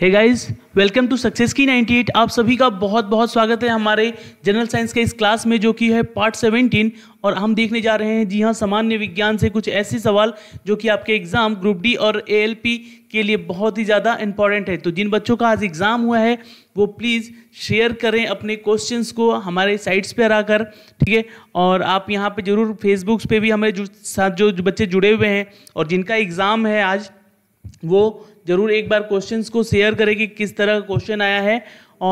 Hey guys welcome to Success की 98 आप सभी का बहुत बहुत स्वागत है हमारे जनरल साइंस के इस क्लास में जो कि है पार्ट 17 और हम देखने जा रहे हैं जी हाँ सामान्य विज्ञान से कुछ ऐसे सवाल जो कि आपके एग्ज़ाम ग्रुप डी और ए के लिए बहुत ही ज़्यादा इंपॉर्टेंट है तो जिन बच्चों का आज एग्ज़ाम हुआ है वो प्लीज़ शेयर करें अपने क्वेश्चन को हमारे साइट्स पर आकर ठीक है और आप यहाँ पर जरूर फेसबुक पर भी हमारे साथ जो बच्चे जुड़े हुए हैं और जिनका एग्ज़ाम है आज वो जरूर एक बार क्वेश्चंस को शेयर करें कि किस तरह का क्वेश्चन आया है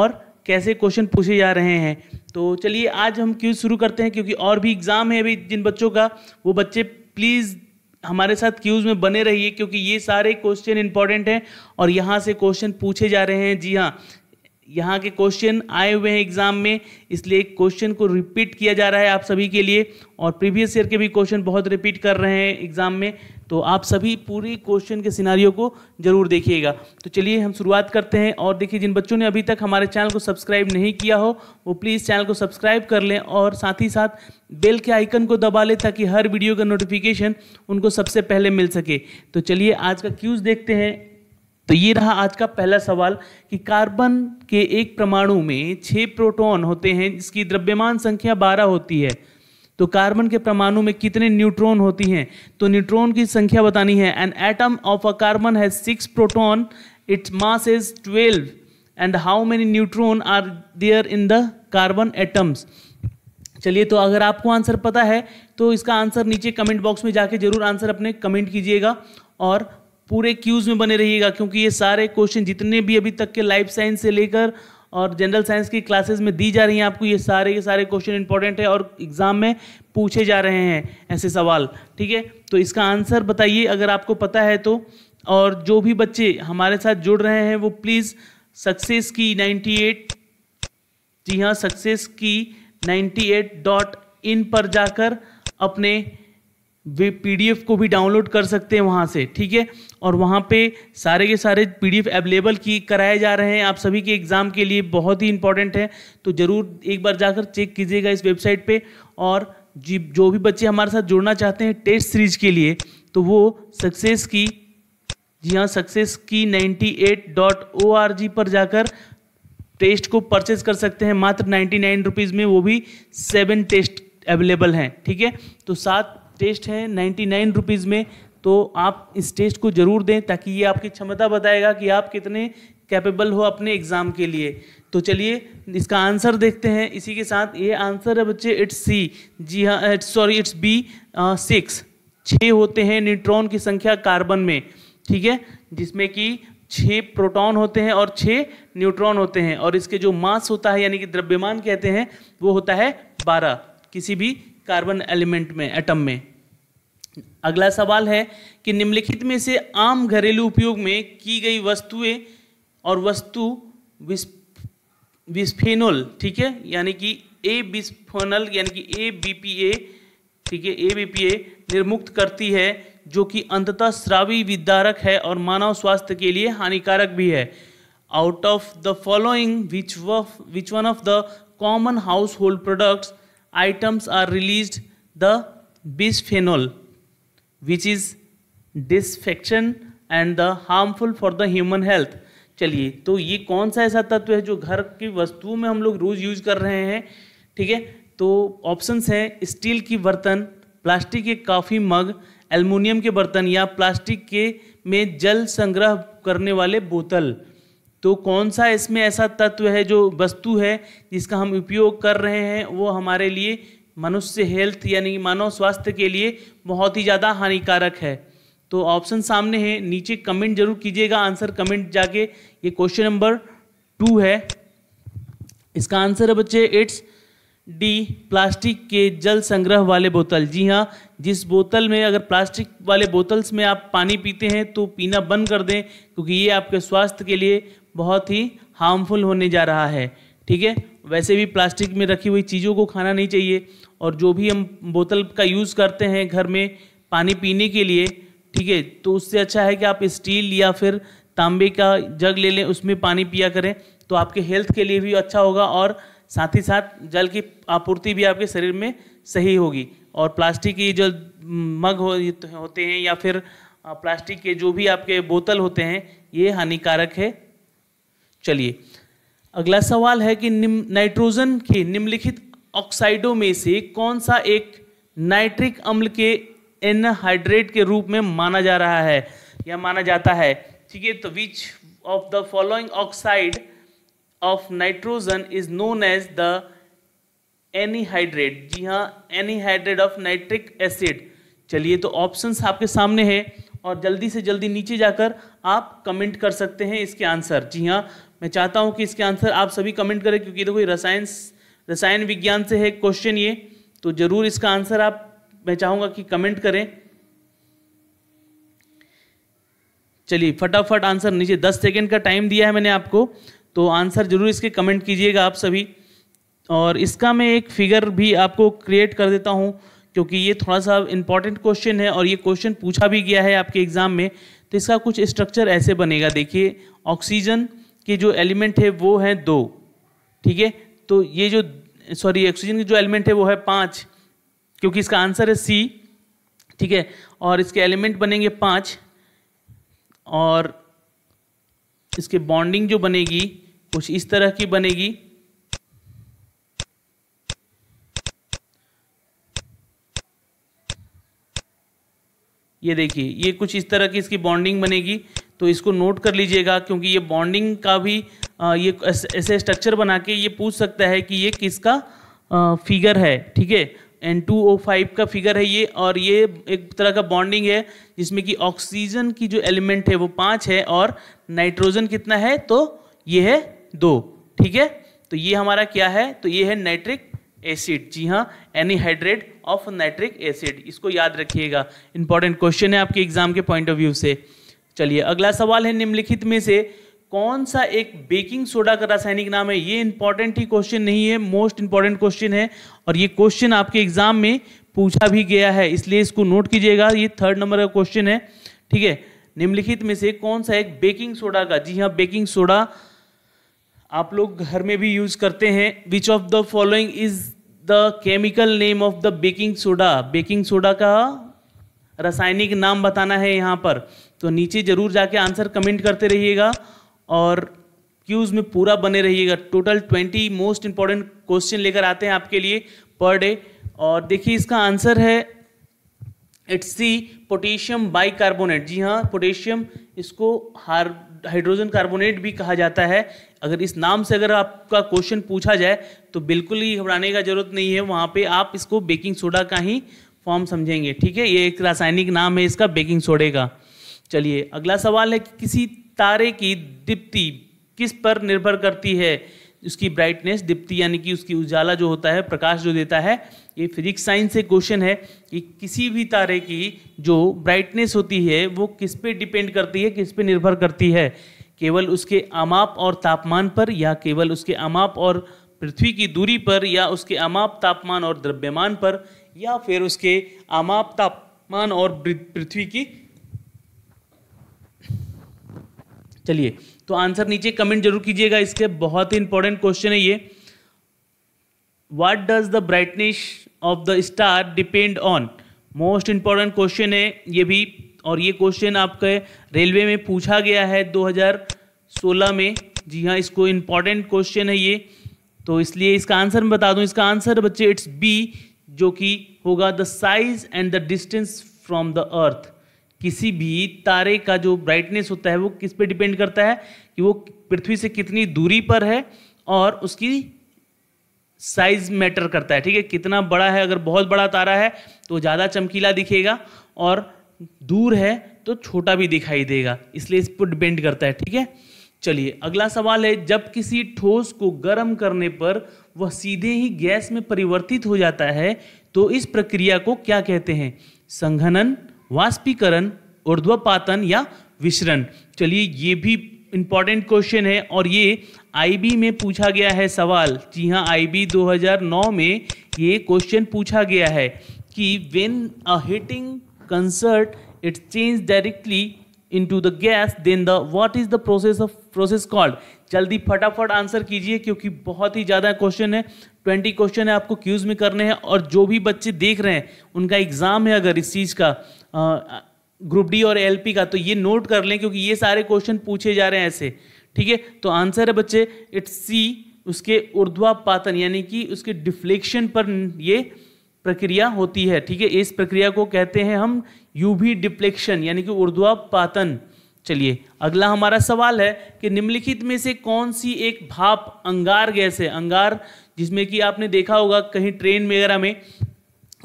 और कैसे क्वेश्चन पूछे जा रहे हैं तो चलिए आज हम क्यूज शुरू करते हैं क्योंकि और भी एग्ज़ाम है अभी जिन बच्चों का वो बच्चे प्लीज़ हमारे साथ क्यूज में बने रहिए क्योंकि ये सारे क्वेश्चन इंपॉर्टेंट हैं और यहाँ से क्वेश्चन पूछे जा रहे हैं जी हाँ यहाँ के क्वेश्चन आए हुए हैं एग्जाम में इसलिए क्वेश्चन को रिपीट किया जा रहा है आप सभी के लिए और प्रीवियस ईयर के भी क्वेश्चन बहुत रिपीट कर रहे हैं एग्जाम में तो आप सभी पूरी क्वेश्चन के सिनारियों को जरूर देखिएगा तो चलिए हम शुरुआत करते हैं और देखिए जिन बच्चों ने अभी तक हमारे चैनल को सब्सक्राइब नहीं किया हो वो प्लीज़ चैनल को सब्सक्राइब कर लें और साथ ही साथ बेल के आइकन को दबा लें ताकि हर वीडियो का नोटिफिकेशन उनको सबसे पहले मिल सके तो चलिए आज का क्यूज़ देखते हैं तो ये रहा आज का पहला सवाल कि कार्बन के एक परमाणु में छः प्रोटॉन होते हैं जिसकी द्रव्यमान संख्या बारह होती है तो कार्बन के परमाणु में कितने न्यूट्रॉन होती हैं तो न्यूट्रॉन की संख्या बतानी है an atom of a carbon has six proton its mass is twelve and how many neutron are there in the carbon atoms चलिए तो अगर आपको आंसर पता है तो इसका आंसर नीचे कमेंट बॉक्स में जाके जरूर आंसर अपने कमेंट कीजिएगा और पूरे क्यूज में बने रहिएगा क्योंकि ये सारे क्वेश्चन जितने भी अभी तक के लाइफ साइंस से लेकर और जनरल साइंस की क्लासेस में दी जा रही हैं आपको ये सारे के सारे क्वेश्चन इंपॉर्टेंट है और एग्जाम में पूछे जा रहे हैं ऐसे सवाल ठीक है तो इसका आंसर बताइए अगर आपको पता है तो और जो भी बच्चे हमारे साथ जुड़ रहे हैं वो प्लीज़ सक्सेस की 98 जी हाँ सक्सेस की 98 डॉट इन पर जाकर अपने वे पीडीएफ को भी डाउनलोड कर सकते हैं वहाँ से ठीक है और वहाँ पे सारे के सारे पीडीएफ अवेलेबल की कराए जा रहे हैं आप सभी के एग्ज़ाम के लिए बहुत ही इंपॉर्टेंट है तो ज़रूर एक बार जाकर चेक कीजिएगा इस वेबसाइट पे और जी जो भी बच्चे हमारे साथ जुड़ना चाहते हैं टेस्ट सीरीज के लिए तो वो सक्सेस की जी हाँ सक्सेस की ninety eight dot O R G पर जाकर टेस्ट को परचेज कर सकते हैं मात्र नाइन्टी नाइन रुपीज़ में वो भी सेवन टेस्ट अवेलेबल हैं ठीक है तो सात टेस्ट है नाइन्टी नाइन रुपीज़ में तो आप इस टेस्ट को ज़रूर दें ताकि ये आपकी क्षमता बताएगा कि आप कितने कैपेबल हो अपने एग्ज़ाम के लिए तो चलिए इसका आंसर देखते हैं इसी के साथ ये आंसर है बच्चे इट्स सी जी हाँ it's sorry it's B six छः होते हैं न्यूट्रॉन की संख्या कार्बन में ठीक है जिसमें कि छः प्रोटॉन होते हैं और छः न्यूट्रॉन होते हैं और इसके जो मास होता है यानी कि द्रव्यमान कहते हैं वो होता है बारह किसी भी कार्बन एलिमेंट में एटम में अगला सवाल है कि निम्नलिखित में से आम घरेलू उपयोग में की गई वस्तुएं और वस्तु विस्फेनोल ठीक है यानी कि ए बिस्फेनल यानी कि ए बी पी ए ठीक है ए बी पी ए निर्मुक्त करती है जो कि अंततः श्रावी विदारक है और मानव स्वास्थ्य के लिए हानिकारक भी है out of the following which one of the common household products items are released the bisphenol which is disinfection and the harmful for the human health चलिए तो ये कौन सा ऐसा तत्व है जो घर की वस्तुओं में हम लोग रोज़ यूज कर रहे हैं ठीक है तो ऑप्शंस हैं स्टील की बर्तन प्लास्टिक के काफ़ी मग एल्युमिनियम के बर्तन या प्लास्टिक के में जल संग्रह करने वाले बोतल तो कौन सा इसमें ऐसा तत्व है जो वस्तु है जिसका हम उपयोग कर रहे हैं वो हमारे लिए मनुष्य हेल्थ यानी मानव स्वास्थ्य के लिए बहुत ही ज़्यादा हानिकारक है तो ऑप्शन सामने है नीचे कमेंट जरूर कीजिएगा आंसर कमेंट जाके ये क्वेश्चन नंबर टू है इसका आंसर है बच्चे इट्स डी प्लास्टिक के जल संग्रह वाले बोतल जी हाँ जिस बोतल में अगर प्लास्टिक वाले बोतल्स में आप पानी पीते हैं तो पीना बंद कर दें क्योंकि ये आपके स्वास्थ्य के लिए बहुत ही हार्मफुल होने जा रहा है ठीक है वैसे भी प्लास्टिक में रखी हुई चीज़ों को खाना नहीं चाहिए और जो भी हम बोतल का यूज़ करते हैं घर में पानी पीने के लिए ठीक है तो उससे अच्छा है कि आप स्टील या फिर तांबे का जग ले लें उसमें पानी पिया करें तो आपके हेल्थ के लिए भी अच्छा होगा और साथ ही साथ जल की आपूर्ति भी आपके शरीर में सही होगी और प्लास्टिक की जो मग हो, होते हैं या फिर प्लास्टिक के जो भी आपके बोतल होते हैं ये हानिकारक है चलिए अगला सवाल है कि निम नाइट्रोजन के निम्नलिखित ऑक्साइडों में से कौन सा एक नाइट्रिक अम्ल के एनहाइड्रेट के रूप में माना जा रहा है या माना जाता है ठीक है तो which of the following oxide of nitrogen is known as the anhydride जी हाँ एनीहाइड्रेट ऑफ नाइट्रिक एसिड चलिए तो ऑप्शंस आपके सामने है और जल्दी से जल्दी नीचे जाकर आप कमेंट कर सकते हैं इसके आंसर जी हाँ मैं चाहता हूँ कि इसके आंसर आप सभी कमेंट करें क्योंकि देखो ये रसायन रसायन विज्ञान से है क्वेश्चन ये तो ज़रूर इसका आंसर आप मैं चाहूँगा कि कमेंट करें चलिए फटाफट आंसर नीचे दस सेकेंड का टाइम दिया है मैंने आपको तो आंसर जरूर इसके कमेंट कीजिएगा आप सभी और इसका मैं एक फिगर भी आपको क्रिएट कर देता हूँ क्योंकि ये थोड़ा सा इंपॉर्टेंट क्वेश्चन है और ये क्वेश्चन पूछा भी गया है आपके एग्ज़ाम में तो इसका कुछ स्ट्रक्चर ऐसे बनेगा देखिए ऑक्सीजन तो के जो एलिमेंट है वो है दो ठीक है तो ये जो सॉरी ऑक्सीजन के जो एलिमेंट है वो है पाँच क्योंकि इसका आंसर है सी ठीक है और इसके एलिमेंट बनेंगे पाँच और इसके बॉन्डिंग जो बनेगी कुछ इस तरह की बनेगी ये देखिए ये कुछ इस तरह की इसकी बॉन्डिंग बनेगी तो इसको नोट कर लीजिएगा क्योंकि ये बॉन्डिंग का भी आ, ये ऐसे स्ट्रक्चर बना के ये पूछ सकता है कि ये किसका आ, फिगर है ठीक है एन टू ओ फाइव का फिगर है ये और ये एक तरह का बॉन्डिंग है जिसमें कि ऑक्सीजन की जो एलिमेंट है वो पाँच है और नाइट्रोजन कितना है तो ये है दो ठीक है तो ये हमारा क्या है तो ये है नाइट्रिक एसिड जी हाँ एनीहाइड्रेट ऑफ नाइट्रिक एसिड इसको याद रखिएगा इंपॉर्टेंट क्वेश्चन है आपके एग्जाम के पॉइंट ऑफ व्यू से चलिए अगला सवाल है निम्नलिखित में से कौन सा एक बेकिंग सोडा का रासायनिक नाम है ये इंपॉर्टेंट ही क्वेश्चन नहीं है मोस्ट इंपॉर्टेंट क्वेश्चन है और ये क्वेश्चन आपके एग्जाम में पूछा भी गया है इसलिए इसको नोट कीजिएगा ये थर्ड नंबर का क्वेश्चन है ठीक है निम्नलिखित में से कौन सा एक बेकिंग सोडा का जी हाँ बेकिंग सोडा आप लोग घर में भी यूज करते हैं which of the following is the chemical name of the baking soda baking soda का रासायनिक नाम बताना है यहाँ पर तो नीचे ज़रूर जाके आंसर कमेंट करते रहिएगा और क्यूज़ में पूरा बने रहिएगा total twenty most important question लेकर आते हैं आपके लिए पर डे और देखिए इसका आंसर है इट्स सी पोटेशियम बाइकार्बोनेट जी हाँ पोटेशियम इसको हार हाइड्रोजन कार्बोनेट भी कहा जाता है अगर इस नाम से अगर आपका क्वेश्चन पूछा जाए तो बिल्कुल ही घबराने का जरूरत नहीं है वहाँ पे आप इसको बेकिंग सोडा का ही फॉर्म समझेंगे ठीक है ये एक रासायनिक नाम है इसका बेकिंग सोडे का चलिए अगला सवाल है कि किसी तारे की दीप्ति किस पर निर्भर करती है उसकी ब्राइटनेस दीप्ति यानी कि उसकी उजाला जो होता है प्रकाश जो देता है ये फिजिक्स साइंस से क्वेश्चन है कि किसी भी तारे की जो ब्राइटनेस होती है वो किस पे डिपेंड करती है किस पे निर्भर करती है केवल उसके अमाप और तापमान पर या केवल उसके अमाप और पृथ्वी की दूरी पर या उसके अमाप तापमान और द्रव्यमान पर या फिर उसके आमाप तापमान और पृथ्वी की चलिए तो आंसर नीचे कमेंट जरूर कीजिएगा इसके बहुत ही इंपॉर्टेंट क्वेश्चन है ये what does the brightness of the star depend on most important question है ये भी और ये क्वेश्चन आपके रेलवे में पूछा गया है 2016 में जी हाँ इसको इंपॉर्टेंट क्वेश्चन है ये तो इसलिए इसका आंसर मैं बता दूं इसका आंसर बच्चे इट्स बी जो कि होगा the size and the distance from the earth किसी भी तारे का जो ब्राइटनेस होता है वो किस पे डिपेंड करता है कि वो पृथ्वी से कितनी दूरी पर है और उसकी साइज मैटर करता है ठीक है कितना बड़ा है अगर बहुत बड़ा तारा है तो ज़्यादा चमकीला दिखेगा और दूर है तो छोटा भी दिखाई देगा इसलिए इस पर डिपेंड करता है ठीक है चलिए अगला सवाल है जब किसी ठोस को गर्म करने पर वह सीधे ही गैस में परिवर्तित हो जाता है तो इस प्रक्रिया को क्या कहते हैं संघनन वाष्पीकरण ऊर्ध्वपातन या विश्रण चलिए ये भी इम्पॉर्टेंट क्वेश्चन है और ये आईबी में पूछा गया है सवाल जी हाँ आईबी 2009 में ये क्वेश्चन पूछा गया है कि when a heating concert its change directly to the gas then the what is the process of process called जल्दी फटाफट आंसर कीजिए क्योंकि बहुत ही ज़्यादा क्वेश्चन है ट्वेंटी क्वेश्चन है आपको क्यूज में करने हैं और जो भी बच्चे देख रहे हैं उनका एग्जाम है अगर इस चीज़ का ग्रुप डी और एलपी का तो ये नोट कर लें क्योंकि ये सारे क्वेश्चन पूछे जा रहे हैं ऐसे ठीक है तो आंसर है बच्चे इट्स सी उसके उर्ध्वा यानी कि उसके डिफ्लेक्शन पर ये प्रक्रिया होती है ठीक है इस प्रक्रिया को कहते हैं हम यूवी डिप्लेक्शन यानी कि पातन चलिए अगला हमारा सवाल है कि निम्नलिखित में से कौन सी एक भाप अंगार गैस है अंगार जिसमें कि आपने देखा होगा कहीं ट्रेन वगैरह में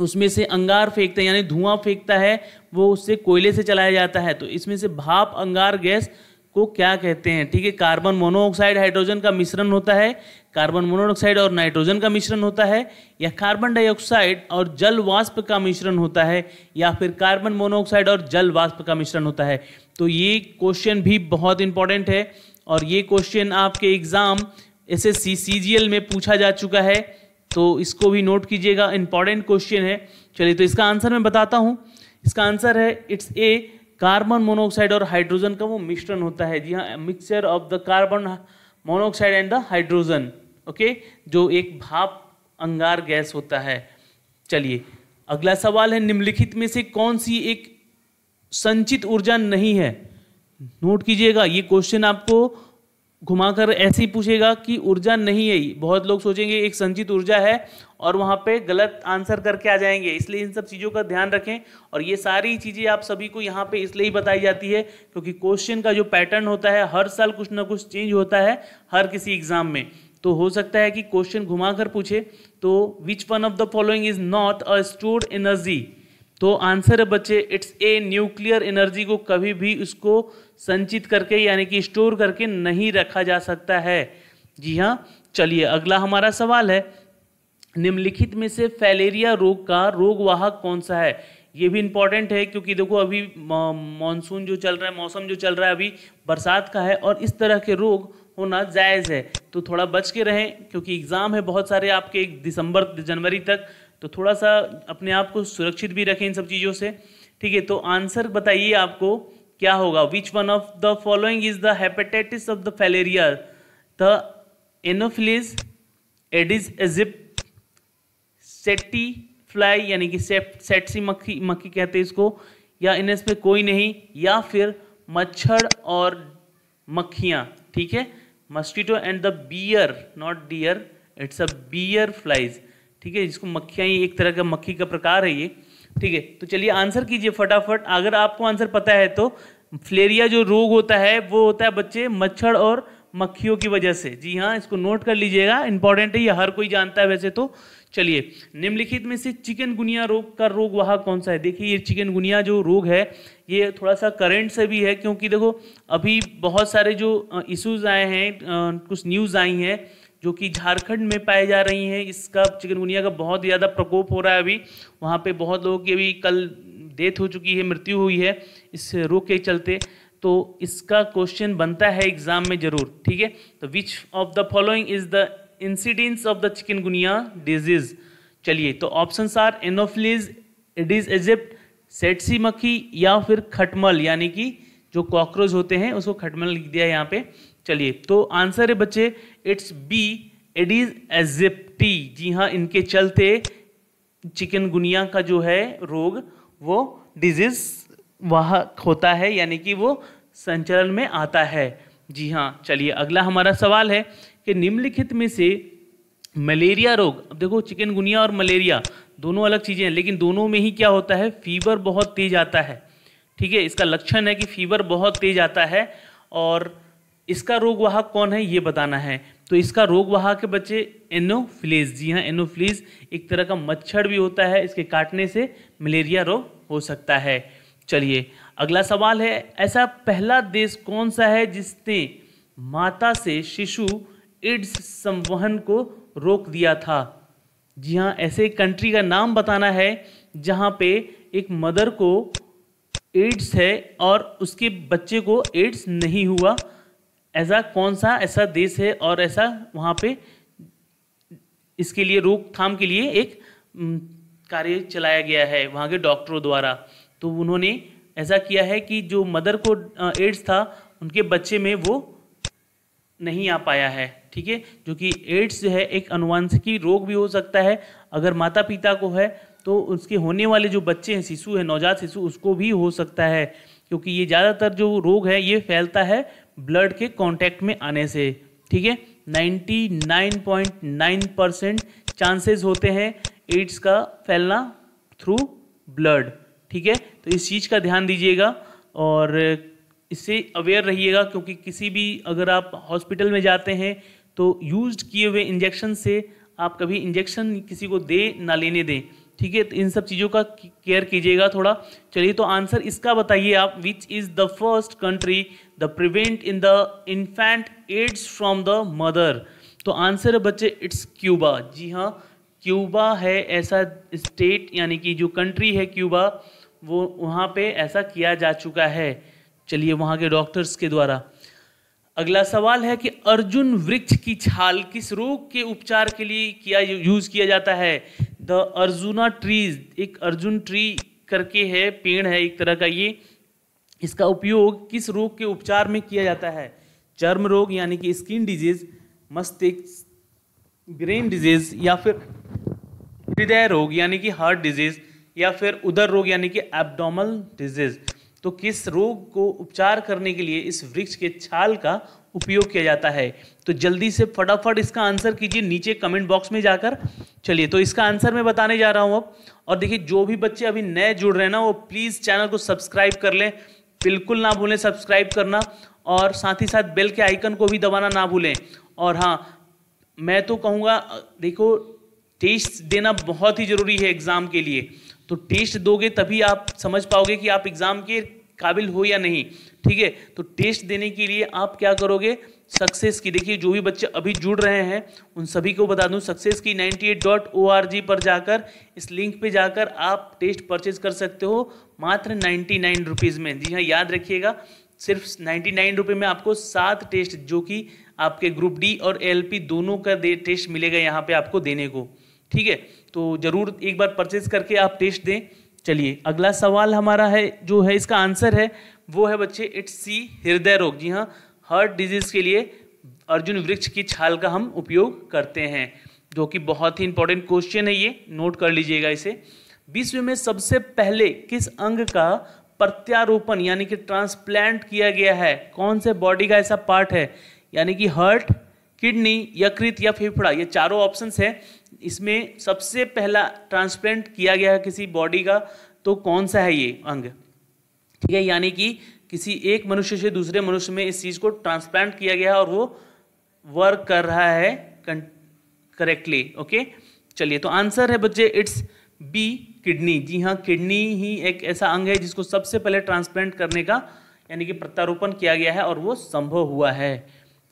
उसमें से अंगार फेंकते हैं यानी धुआं फेंकता है वो उससे कोयले से चलाया जाता है तो इसमें से भाप अंगार गैस को क्या कहते हैं ठीक है कार्बन मोनोऑक्साइड हाइड्रोजन का मिश्रण होता है कार्बन मोनोऑक्साइड और नाइट्रोजन का मिश्रण होता है या कार्बन डाइऑक्साइड और जल वाष्प का मिश्रण होता है या फिर कार्बन मोनोऑक्साइड और जल वाष्प का मिश्रण होता है तो ये क्वेश्चन भी बहुत इंपॉर्टेंट है और ये क्वेश्चन आपके एग्जाम एस एस सी में पूछा जा चुका है तो इसको भी नोट कीजिएगा इंपॉर्टेंट क्वेश्चन है चलिए तो इसका आंसर मैं बताता हूँ इसका आंसर है इट्स ए कार्बन मोनोऑक्साइड और हाइड्रोजन का वो मिश्रण होता है जी हाँ mixture of the carbon monoxide and the hydrogen okay जो एक भाप अंगार गैस होता है चलिए अगला सवाल है निम्नलिखित में से कौन सी एक संचित ऊर्जा नहीं है नोट कीजिएगा ये क्वेश्चन आपको घुमाकर ऐसे ही पूछेगा कि ऊर्जा नहीं है बहुत लोग सोचेंगे एक संचित ऊर्जा है और वहाँ पे गलत आंसर करके आ जाएंगे इसलिए इन सब चीज़ों का ध्यान रखें और ये सारी चीज़ें आप सभी को यहाँ पे इसलिए ही बताई जाती है क्योंकि क्वेश्चन का जो पैटर्न होता है हर साल कुछ ना कुछ चेंज होता है हर किसी एग्ज़ाम में तो हो सकता है कि क्वेश्चन घुमाकर पूछे तो which one of the following is not a stored energy तो आंसर है बच्चे इट्स ए न्यूक्लियर एनर्जी को कभी भी उसको संचित करके यानी कि स्टोर करके नहीं रखा जा सकता है जी हाँ चलिए अगला हमारा सवाल है निम्नलिखित में से फैलेरिया रोग का रोगवाहक कौन सा है ये भी इम्पॉर्टेंट है क्योंकि देखो अभी मानसून जो चल रहा है मौसम जो चल रहा है अभी बरसात का है और इस तरह के रोग होना जायज़ है तो थोड़ा बच के रहें क्योंकि एग्ज़ाम है बहुत सारे आपके दिसंबर जनवरी तक तो थोड़ा सा अपने आप को सुरक्षित भी रखें इन सब चीज़ों से ठीक है तो आंसर बताइए आपको क्या होगा which one of the following is the hepatitis of the filaria the anopheles aedes aegypti tsetse fly यानी कि सेटसी मक्खी मक्खी कहते हैं इसको या इनमें कोई नहीं या फिर मच्छर और मक्खियाँ ठीक है mosquito and the bear not deer it's a bear flies ठीक है जिसको मक्खियाँ ही एक तरह का मक्खी का प्रकार है ये ठीक है तो चलिए आंसर कीजिए फटाफट अगर आपको आंसर पता है तो फ्लेरिया जो रोग होता है वो होता है बच्चे मच्छर और मक्खियों की वजह से जी हाँ इसको नोट कर लीजिएगा इंपॉर्टेंट है ये हर कोई जानता है वैसे तो चलिए निम्नलिखित में से चिकन गुनिया रोग का रोग वहाँ कौन सा है देखिए ये चिकन गुनिया जो रोग है ये थोड़ा सा करंट से भी है क्योंकि देखो अभी बहुत सारे जो इश्यूज आए हैं कुछ न्यूज़ आई हैं जो कि झारखंड में पाए जा रही हैं इसका चिकनगुनिया का बहुत ज़्यादा प्रकोप हो रहा है अभी वहाँ पर बहुत लोगों की अभी कल डेथ हो चुकी है मृत्यु हुई है इस रोग के चलते तो इसका क्वेश्चन बनता है एग्ज़ाम में ज़रूर ठीक है तो which of the following is the incidence of the chikungunya disease चलिए तो option are anopheles aedes aegypti tsetse मक्खी या फिर खटमल यानी कि जो कॉकरोच होते हैं उसको खटमल लिख दिया यहाँ पे चलिए तो आंसर है बच्चे इट्स बी एडिज एजिप्टी जी हाँ इनके चलते चिकनगुनिया का जो है रोग वो डिजीज वहाँ होता है यानी कि वो संचरण में आता है जी हाँ चलिए अगला हमारा सवाल है कि निम्नलिखित में से मलेरिया रोग अब देखो चिकनगुनिया और मलेरिया दोनों अलग चीज़ें हैं लेकिन दोनों में ही क्या होता है फीवर बहुत तेज आता है ठीक है इसका लक्षण है कि फीवर बहुत तेज आता है और इसका रोगवाहक कौन है ये बताना है तो इसका रोगवाहक के बच्चे एनोफ्लेज जी हाँ एनोफ्लेज एक तरह का मच्छर भी होता है इसके काटने से मलेरिया रोग हो सकता है चलिए अगला सवाल है ऐसा पहला देश कौन सा है जिसने माता से शिशु एड्स संवहन को रोक दिया था जी हाँ ऐसे कंट्री का नाम बताना है जहाँ पे एक मदर को एड्स है और उसके बच्चे को एड्स नहीं हुआ ऐसा कौन सा ऐसा देश है और ऐसा वहाँ पे इसके लिए रोकथाम के लिए एक कार्य चलाया गया है वहाँ के डॉक्टरों द्वारा तो उन्होंने ऐसा किया है कि जो मदर को एड्स था उनके बच्चे में वो नहीं आ पाया है ठीक है जो कि एड्स जो है एक अनुवांशिकी रोग भी हो सकता है अगर माता पिता को है तो उसके होने वाले जो बच्चे हैं शिशु है नवजात शिशु उसको भी हो सकता है क्योंकि ये ज़्यादातर जो रोग है ये फैलता है ब्लड के कॉन्टैक्ट में आने से ठीक है नाइन्टी परसेंट चांसेस होते हैं एड्स का फैलना थ्रू ब्लड ठीक है तो इस चीज़ का ध्यान दीजिएगा और इससे अवेयर रहिएगा क्योंकि किसी भी अगर आप हॉस्पिटल में जाते हैं तो यूज किए हुए इंजेक्शन से आप कभी इंजेक्शन किसी को दे ना लेने दें ठीक है तो इन सब चीज़ों का केयर कीजिएगा थोड़ा चलिए तो आंसर इसका बताइए आप which is the first country the prevent in the infant AIDS from the mother तो आंसर है बच्चे इट्स क्यूबा जी हाँ क्यूबा है ऐसा स्टेट यानी कि जो कंट्री है क्यूबा वो वहाँ पे ऐसा किया जा चुका है चलिए वहाँ के डॉक्टर्स के द्वारा अगला सवाल है कि अर्जुन वृक्ष की छाल किस रोग के उपचार के लिए किया यूज किया जाता है द अर्जुना ट्रीज एक अर्जुन ट्री करके है पेड़ है एक तरह का ये इसका उपयोग किस रोग के उपचार में किया जाता है चर्म रोग यानी कि स्किन डिजीज मस्तिष्क ब्रेन डिजीज या फिर हृदय रोग यानी कि हार्ट डिजीज या फिर उदर रोग यानी कि एब्डोमल डिजीज तो किस रोग को उपचार करने के लिए इस वृक्ष के छाल का उपयोग किया जाता है तो जल्दी से फटाफट इसका आंसर कीजिए नीचे कमेंट बॉक्स में जाकर चलिए तो इसका आंसर मैं बताने जा रहा हूँ अब और देखिए जो भी बच्चे अभी नए जुड़ रहे हैं ना वो प्लीज़ चैनल को सब्सक्राइब कर लें बिल्कुल ना भूलें सब्सक्राइब करना और साथ ही साथ बेल के आइकन को भी दबाना ना भूलें और हाँ मैं तो कहूँगा देखो टेस्ट देना बहुत ही ज़रूरी है एग्ज़ाम के लिए तो टेस्ट दोगे तभी आप समझ पाओगे कि आप एग्ज़ाम के काबिल हो या नहीं ठीक है तो टेस्ट देने के लिए आप क्या करोगे सक्सेस की देखिए जो भी बच्चे अभी जुड़ रहे हैं उन सभी को बता दूं सक्सेस की eight dot O R G पर जाकर इस लिंक पे जाकर आप टेस्ट परचेज कर सकते हो मात्र नाइन्टी नाइन रुपीज़ में जी हाँ याद रखिएगा सिर्फ नाइन्टी नाइन रुपये में आपको सात टेस्ट जो कि आपके ग्रुप डी और पी दोनों का टेस्ट मिलेगा यहाँ पे आपको देने को ठीक है तो ज़रूर एक बार परचेज करके आप टेस्ट दें चलिए अगला सवाल हमारा है जो है इसका आंसर है वो है बच्चे इट्स सी हृदय रोग जी हाँ हार्ट डिजीज़ के लिए अर्जुन वृक्ष की छाल का हम उपयोग करते हैं जो कि बहुत ही इंपॉर्टेंट क्वेश्चन है ये नोट कर लीजिएगा इसे विश्व में सबसे पहले किस अंग का प्रत्यारोपण यानी कि ट्रांसप्लांट किया गया है कौन से बॉडी का ऐसा पार्ट है यानी कि हार्ट किडनी यकृत या फेफड़ा ये चारों ऑप्शंस हैं इसमें सबसे पहला ट्रांसप्लांट किया गया है किसी बॉडी का तो कौन सा है ये अंग ठीक है यानी कि किसी एक मनुष्य से दूसरे मनुष्य में इस चीज़ को ट्रांसप्लांट किया गया और वो वर्क कर रहा है करेक्टली ओके चलिए तो आंसर है बच्चे इट्स बी किडनी जी हाँ किडनी ही एक ऐसा अंग है जिसको सबसे पहले ट्रांसप्लांट करने का यानी कि प्रत्यारोपण किया गया है और वो संभव हुआ है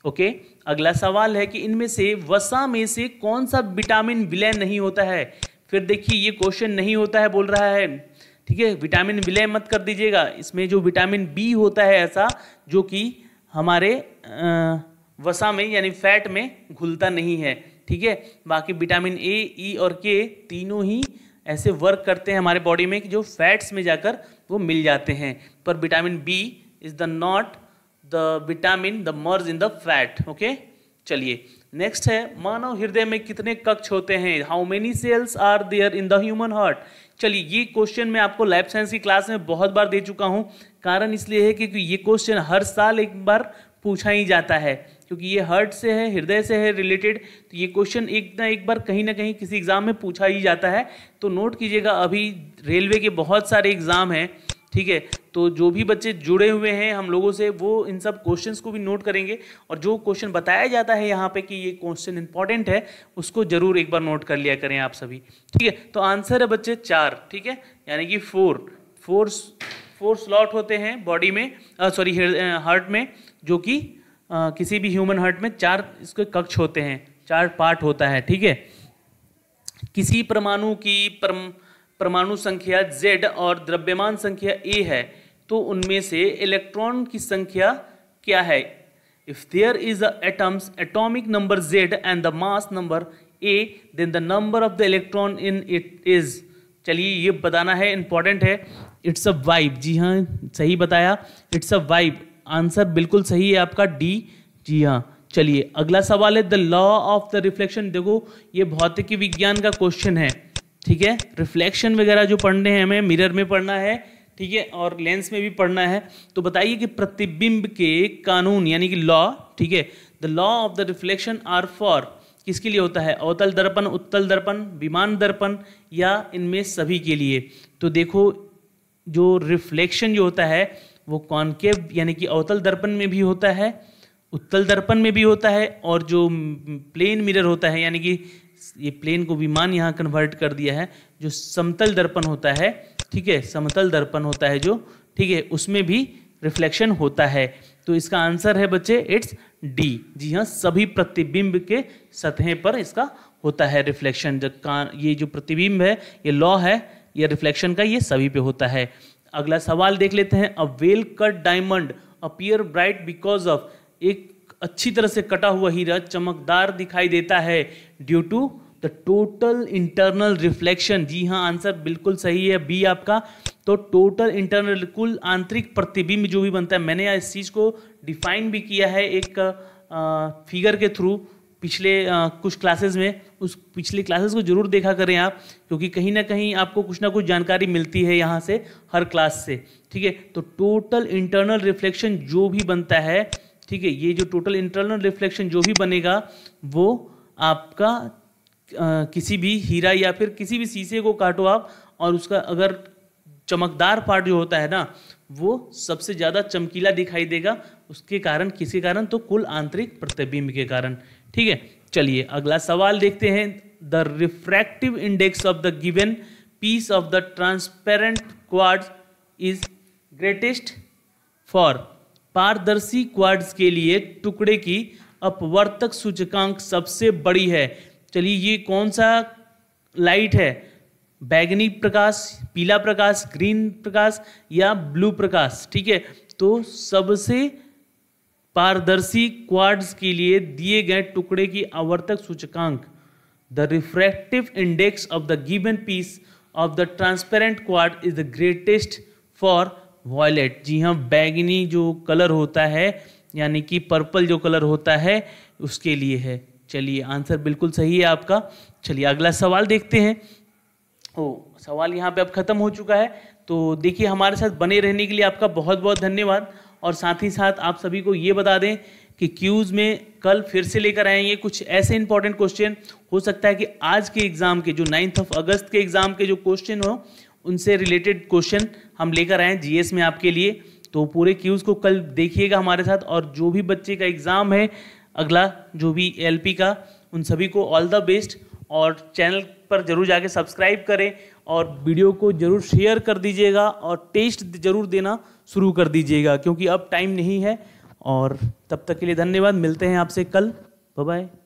ओके okay? अगला सवाल है कि इनमें से वसा में से कौन सा विटामिन विलय नहीं होता है फिर देखिए ये क्वेश्चन नहीं होता है बोल रहा है ठीक है विटामिन विलय मत कर दीजिएगा इसमें जो विटामिन बी होता है ऐसा जो कि हमारे वसा में यानी फैट में घुलता नहीं है ठीक है बाकी विटामिन ए ई और के तीनों ही ऐसे वर्क करते हैं हमारे बॉडी में कि जो फैट्स में जाकर वो मिल जाते हैं पर vitamin B is the not the vitamin the merge in the fat okay चलिए नेक्स्ट है मानव हृदय में कितने कक्ष होते हैं how many cells are there in the human heart चलिए ये क्वेश्चन मैं आपको लाइफ साइंस की क्लास में बहुत बार दे चुका हूँ कारण इसलिए है क्योंकि ये क्वेश्चन हर साल एक बार पूछा ही जाता है क्योंकि ये हार्ट से है हृदय से है रिलेटेड तो ये क्वेश्चन एक ना एक बार कहीं ना कहीं किसी एग्ज़ाम में पूछा ही जाता है तो नोट कीजिएगा अभी रेलवे के बहुत सारे एग्ज़ाम हैं ठीक है तो जो भी बच्चे जुड़े हुए हैं हम लोगों से वो इन सब क्वेश्चंस को भी नोट करेंगे और जो क्वेश्चन बताया जाता है यहाँ पे कि ये क्वेश्चन इंपॉर्टेंट है उसको जरूर एक बार नोट कर लिया करें आप सभी ठीक है तो आंसर है बच्चे चार ठीक है यानी कि फोर फोर फोर स्लॉट होते हैं बॉडी में सॉरी हार्ट में जो कि किसी भी ह्यूमन हार्ट में चार इसके कक्ष होते हैं चार पार्ट होता है ठीक है किसी परमाणु की परम परमाणु संख्या Z और द्रव्यमान संख्या A है तो उनमें से इलेक्ट्रॉन की संख्या क्या है if there is a atoms atomic number z and the mass number a then the number of the electron in it is चलिए ये बताना है इंपॉर्टेंट है इट्स अ वाइब जी हाँ सही बताया इट्स अ वाइब आंसर बिल्कुल सही है आपका डी जी हाँ चलिए अगला सवाल है the law of the reflection देखो ये भौतिकी विज्ञान का क्वेश्चन है ठीक है रिफ्लेक्शन वगैरह जो पढ़ने हैं हमें मिरर में पढ़ना है ठीक है और लेंस में भी पढ़ना है तो बताइए कि प्रतिबिंब के कानून यानी कि लॉ ठीक है the law of the reflection are for किसके लिए होता है अवतल दर्पण उत्तल दर्पण विमान दर्पण या इनमें सभी के लिए तो देखो जो रिफ्लेक्शन जो होता है वो कॉन्केव यानी कि अवतल दर्पण में भी होता है उत्तल दर्पण में भी होता है और जो प्लेन मिरर होता है यानी कि ये प्लेन को विमान यहाँ कन्वर्ट कर दिया है जो समतल दर्पण होता है ठीक है समतल दर्पण होता है जो ठीक है उसमें भी रिफ्लेक्शन होता है तो इसका आंसर है बच्चे इट्स डी जी हाँ सभी प्रतिबिंब के सतह पर इसका होता है रिफ्लेक्शन जब का ये जो प्रतिबिंब है ये लॉ है ये रिफ्लेक्शन का ये सभी पे होता है अगला सवाल देख लेते हैं a well cut diamond appear bright because of एक अच्छी तरह से कटा हुआ हीरा चमकदार दिखाई देता है due to the total internal reflection जी हाँ आंसर बिल्कुल सही है बी आपका तो टोटल इंटरनल कुल आंतरिक प्रतिबिंब जो भी बनता है मैंने इस चीज़ को डिफाइन भी किया है एक फिगर के थ्रू पिछले कुछ क्लासेस में उस पिछले क्लासेस को जरूर देखा करें आप क्योंकि कहीं ना कहीं आपको कुछ ना कुछ जानकारी मिलती है यहाँ से हर क्लास से ठीक है तो टोटल इंटरनल रिफ्लेक्शन जो भी बनता है ठीक है ये जो टोटल इंटरनल रिफ्लेक्शन जो भी बनेगा वो आपका आ, किसी भी हीरा या फिर किसी भी शीशे को काटो आप और उसका अगर चमकदार पार्ट जो होता है ना वो सबसे ज़्यादा चमकीला दिखाई देगा उसके कारण किसके कारण तो कुल आंतरिक प्रतिबिंब के कारण ठीक है चलिए अगला सवाल देखते हैं the refractive index of the given piece of the transparent quartz is greatest for पारदर्शी क्वार्ड्स के लिए टुकड़े की अपवर्तक सूचकांक सबसे बड़ी है चलिए ये कौन सा लाइट है बैगनी प्रकाश पीला प्रकाश ग्रीन प्रकाश या ब्लू प्रकाश ठीक है तो सबसे पारदर्शी क्वार्ड्स के लिए दिए गए टुकड़े की आवर्तक सूचकांक the refractive index of the given piece of the transparent quartz is the greatest for violet जी हाँ बैगनी जो कलर होता है यानी कि पर्पल जो कलर होता है उसके लिए है चलिए आंसर बिल्कुल सही है आपका चलिए अगला सवाल देखते हैं ओ सवाल यहाँ पे अब ख़त्म हो चुका है तो देखिए हमारे साथ बने रहने के लिए आपका बहुत बहुत धन्यवाद और साथ ही साथ आप सभी को ये बता दें कि क्यूज़ में कल फिर से लेकर आएंगे कुछ ऐसे इंपॉर्टेंट क्वेश्चन हो सकता है कि आज के एग्ज़ाम के जो नाइन्थ ऑफ अगस्त के एग्ज़ाम के जो क्वेश्चन हो उनसे रिलेटेड क्वेश्चन हम लेकर आए जीएस में आपके लिए तो पूरे क्यूज़ को कल देखिएगा हमारे साथ और जो भी बच्चे का एग्ज़ाम है अगला जो भी एल का उन सभी को ऑल द बेस्ट और चैनल पर ज़रूर जाके सब्सक्राइब करें और वीडियो को ज़रूर शेयर कर दीजिएगा और टेस्ट ज़रूर देना शुरू कर दीजिएगा क्योंकि अब टाइम नहीं है और तब तक के लिए धन्यवाद मिलते हैं आपसे कल बाय